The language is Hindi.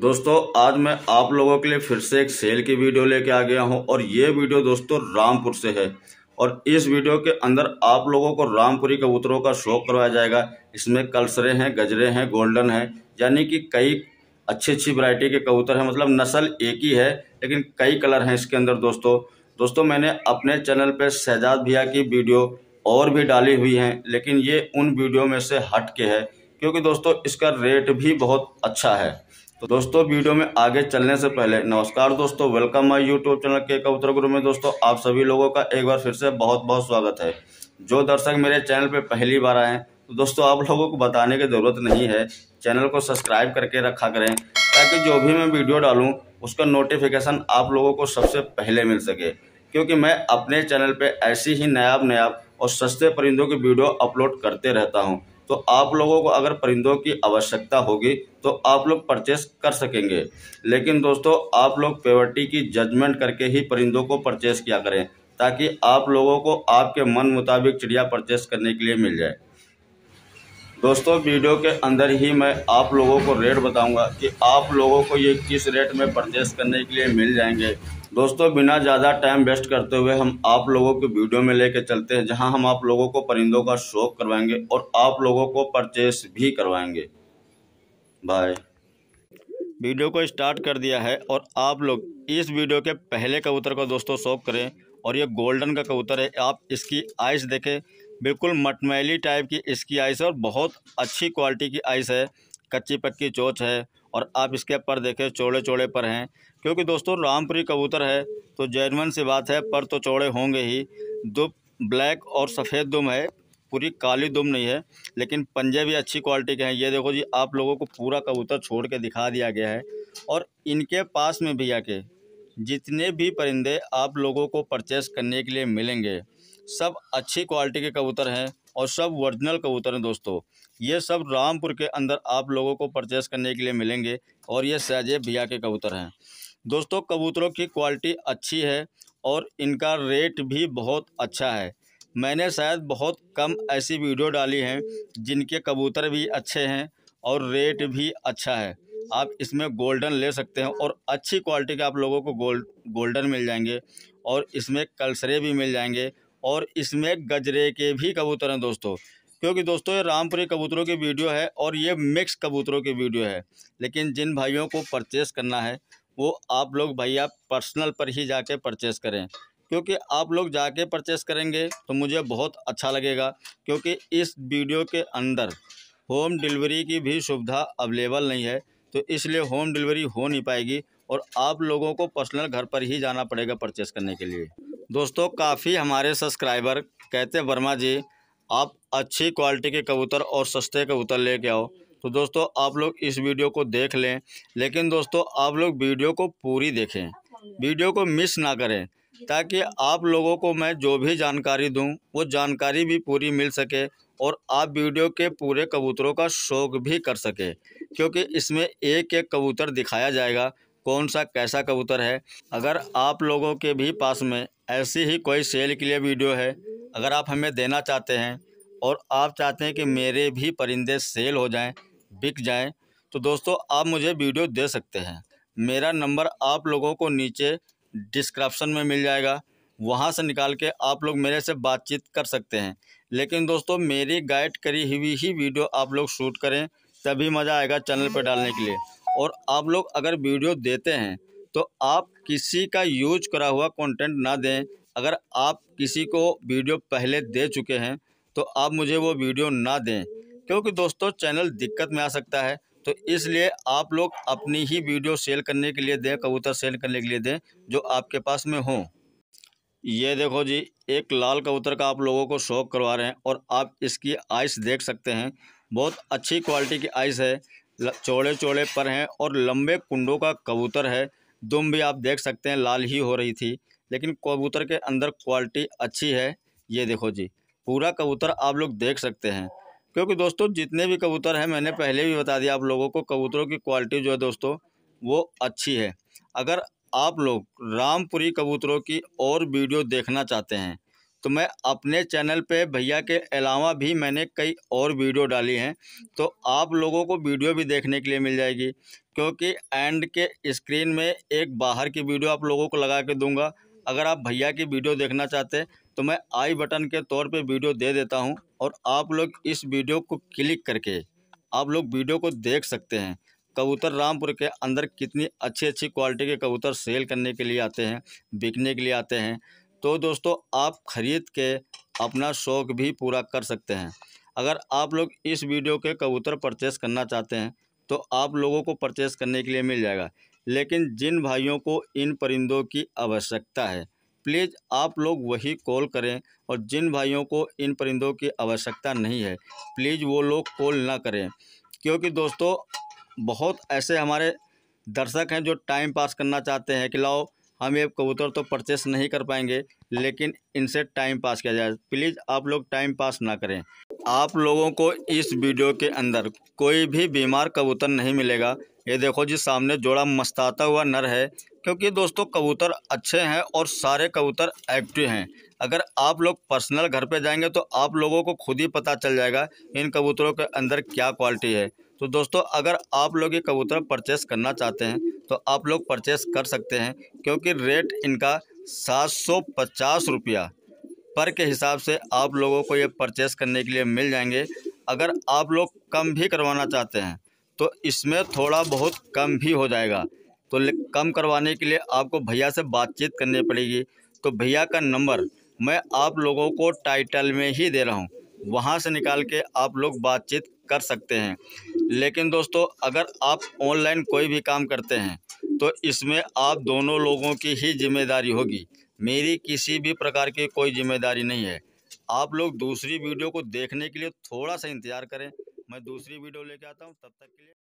दोस्तों आज मैं आप लोगों के लिए फिर से एक सेल की वीडियो लेके आ गया हूं और ये वीडियो दोस्तों रामपुर से है और इस वीडियो के अंदर आप लोगों को रामपुरी कबूतरों का शौक करवाया जाएगा इसमें कल्सरे हैं गजरे हैं गोल्डन हैं यानी कि कई अच्छी अच्छी वैरायटी के कबूतर हैं मतलब नस्ल एक ही है लेकिन कई कलर हैं इसके अंदर दोस्तों दोस्तों मैंने अपने चैनल पर शहजाद भैया की वीडियो और भी डाली हुई हैं लेकिन ये उन वीडियो में से हट के है क्योंकि दोस्तों इसका रेट भी बहुत अच्छा है तो दोस्तों वीडियो में आगे चलने से पहले नमस्कार दोस्तों वेलकम माई यूट्यूब चैनल के कबूतर गुरु में दोस्तों आप सभी लोगों का एक बार फिर से बहुत बहुत स्वागत है जो दर्शक मेरे चैनल पर पहली बार आए तो दोस्तों आप लोगों को बताने की ज़रूरत नहीं है चैनल को सब्सक्राइब करके रखा करें ताकि जो भी मैं वीडियो डालूँ उसका नोटिफिकेशन आप लोगों को सबसे पहले मिल सके क्योंकि मैं अपने चैनल पर ऐसी ही नयाब नयाब और सस्ते परिंदों की वीडियो अपलोड करते रहता हूँ तो आप लोगों को अगर परिंदों की आवश्यकता होगी तो आप लोग परचेस कर सकेंगे लेकिन दोस्तों आप लोग पेवर्टी की जजमेंट करके ही परिंदों को परचेस किया करें ताकि आप लोगों को आपके मन मुताबिक चिड़िया परचेस करने के लिए मिल जाए दोस्तों वीडियो के अंदर ही मैं आप लोगों को रेट बताऊंगा कि आप लोगों को ये किस रेट में परचेस करने के लिए मिल जाएंगे दोस्तों बिना ज़्यादा टाइम वेस्ट करते हुए हम आप लोगों के वीडियो में लेके चलते हैं जहां हम आप लोगों को परिंदों का शौक करवाएंगे और आप लोगों को परचेस भी करवाएंगे बाय वीडियो को स्टार्ट कर दिया है और आप लोग इस वीडियो के पहले कबूतर को दोस्तों शौक करें और ये गोल्डन का कबूतर है आप इसकी आइस देखें बिल्कुल मटमैली टाइप की इसकी आइस है और बहुत अच्छी क्वालिटी की आइस है कच्ची पक्की चोच है और आप इसके पर देखें चौड़े चौड़े पर हैं क्योंकि दोस्तों रामपुरी कबूतर है तो जैनवन सी बात है पर तो चौड़े होंगे ही दो ब्लैक और सफ़ेद दुम है पूरी काली दुम नहीं है लेकिन पंजे भी अच्छी क्वालिटी के हैं ये देखो जी आप लोगों को पूरा कबूतर छोड़ के दिखा दिया गया है और इनके पास में भी आके जितने भी परिंदे आप लोगों को परचेस करने के लिए मिलेंगे सब अच्छी क्वालिटी के कबूतर हैं और सब ओरिजिनल कबूतर हैं दोस्तों ये सब रामपुर के अंदर आप लोगों को परचेस करने के लिए मिलेंगे और ये सहजे भैया के कबूतर हैं दोस्तों कबूतरों की क्वालिटी अच्छी है और इनका रेट भी बहुत अच्छा है मैंने शायद बहुत कम ऐसी वीडियो डाली हैं जिनके कबूतर भी अच्छे हैं और रेट भी अच्छा है आप इसमें गोल्डन ले सकते हैं और अच्छी क्वालिटी के आप लोगों को गोल्ड गोल्डन मिल जाएंगे और इसमें कलसरे भी मिल जाएंगे और इसमें गजरे के भी कबूतर हैं दोस्तों क्योंकि दोस्तों ये रामपुरी कबूतरों की वीडियो है और ये मिक्स कबूतरों की वीडियो है लेकिन जिन भाइयों को परचेस करना है वो आप लोग भैया पर्सनल पर ही जाके परचेस करें क्योंकि आप लोग जाके परचेस करेंगे तो मुझे बहुत अच्छा लगेगा क्योंकि इस वीडियो के अंदर होम डिलीवरी की भी सुविधा अवेलेबल नहीं है तो इसलिए होम डिलीवरी हो नहीं पाएगी और आप लोगों को पर्सनल घर पर ही जाना पड़ेगा परचेस करने के लिए दोस्तों काफ़ी हमारे सब्सक्राइबर कहते वर्मा जी आप अच्छी क्वालिटी के कबूतर और सस्ते कबूतर लेके आओ तो दोस्तों आप लोग इस वीडियो को देख लें लेकिन दोस्तों आप लोग वीडियो को पूरी देखें वीडियो को मिस ना करें ताकि आप लोगों को मैं जो भी जानकारी दूं वो जानकारी भी पूरी मिल सके और आप वीडियो के पूरे कबूतरों का शौक भी कर सके क्योंकि इसमें एक एक कबूतर दिखाया जाएगा कौन सा कैसा कबूतर है अगर आप लोगों के भी पास में ऐसी ही कोई सेल के लिए वीडियो है अगर आप हमें देना चाहते हैं और आप चाहते हैं कि मेरे भी परिंदे सेल हो जाएं बिक जाएं तो दोस्तों आप मुझे वीडियो दे सकते हैं मेरा नंबर आप लोगों को नीचे डिस्क्रिप्शन में मिल जाएगा वहाँ से निकाल के आप लोग मेरे से बातचीत कर सकते हैं लेकिन दोस्तों मेरी गाइड करी हुई ही वीडियो आप लोग शूट करें तभी मज़ा आएगा चैनल पर डालने के लिए और आप लोग अगर वीडियो देते हैं तो आप किसी का यूज करा हुआ कंटेंट ना दें अगर आप किसी को वीडियो पहले दे चुके हैं तो आप मुझे वो वीडियो ना दें क्योंकि दोस्तों चैनल दिक्कत में आ सकता है तो इसलिए आप लोग अपनी ही वीडियो सेल करने के लिए दें कबूतर सेल करने के लिए दें जो आपके पास में हों ये देखो जी एक लाल कबूतर का आप लोगों को शौक करवा रहे हैं और आप इसकी आइस देख सकते हैं बहुत अच्छी क्वालिटी की आइस है चौड़े चौड़े पर हैं और लंबे कुंडों का कबूतर है दुम भी आप देख सकते हैं लाल ही हो रही थी लेकिन कबूतर के अंदर क्वालिटी अच्छी है ये देखो जी पूरा कबूतर आप लोग देख सकते हैं क्योंकि दोस्तों जितने भी कबूतर हैं मैंने पहले भी बता दिया आप लोगों को कबूतरों की क्वालिटी जो है दोस्तों वो अच्छी है अगर आप लोग रामपुरी कबूतरों की और वीडियो देखना चाहते हैं तो मैं अपने चैनल पे भैया के अलावा भी मैंने कई और वीडियो डाली हैं तो आप लोगों को वीडियो भी देखने के लिए मिल जाएगी क्योंकि एंड के स्क्रीन में एक बाहर की वीडियो आप लोगों को लगा के दूंगा अगर आप भैया की वीडियो देखना चाहते तो मैं आई बटन के तौर पे वीडियो दे देता हूं और आप लोग इस वीडियो को क्लिक करके आप लोग वीडियो को देख सकते हैं कबूतर रामपुर के अंदर कितनी अच्छी अच्छी क्वालिटी के कबूतर सेल करने के लिए आते हैं बिकने के लिए आते हैं तो दोस्तों आप ख़रीद के अपना शौक़ भी पूरा कर सकते हैं अगर आप लोग इस वीडियो के कबूतर परचेस करना चाहते हैं तो आप लोगों को परचेस करने के लिए मिल जाएगा लेकिन जिन भाइयों को इन परिंदों की आवश्यकता है प्लीज़ आप लोग वही कॉल करें और जिन भाइयों को इन परिंदों की आवश्यकता नहीं है प्लीज़ वो लोग कॉल ना करें क्योंकि दोस्तों बहुत ऐसे हमारे दर्शक हैं जो टाइम पास करना चाहते हैं कि लाओ हम ये कबूतर तो परचेस नहीं कर पाएंगे लेकिन इनसे टाइम पास किया जाए प्लीज़ आप लोग टाइम पास ना करें आप लोगों को इस वीडियो के अंदर कोई भी बीमार कबूतर नहीं मिलेगा ये देखो जी सामने जोड़ा मस्ताता हुआ नर है क्योंकि दोस्तों कबूतर अच्छे हैं और सारे कबूतर एक्टिव हैं अगर आप लोग पर्सनल घर पे जाएंगे तो आप लोगों को खुद ही पता चल जाएगा इन कबूतरों के अंदर क्या क्वालिटी है तो दोस्तों अगर आप लोग ये कबूतर परचेस करना चाहते हैं तो आप लोग परचेस कर सकते हैं क्योंकि रेट इनका सात सौ पचास रुपया पर के हिसाब से आप लोगों को ये परचेस करने के लिए मिल जाएंगे अगर आप लोग कम भी करवाना चाहते हैं तो इसमें थोड़ा बहुत कम भी हो जाएगा तो कम करवाने के लिए आपको भैया से बातचीत करनी पड़ेगी तो भैया का नंबर मैं आप लोगों को टाइटल में ही दे रहा हूँ वहाँ से निकाल के आप लोग बातचीत कर सकते हैं लेकिन दोस्तों अगर आप ऑनलाइन कोई भी काम करते हैं तो इसमें आप दोनों लोगों की ही जिम्मेदारी होगी मेरी किसी भी प्रकार की कोई जिम्मेदारी नहीं है आप लोग दूसरी वीडियो को देखने के लिए थोड़ा सा इंतज़ार करें मैं दूसरी वीडियो लेके आता हूँ तब तक के लिए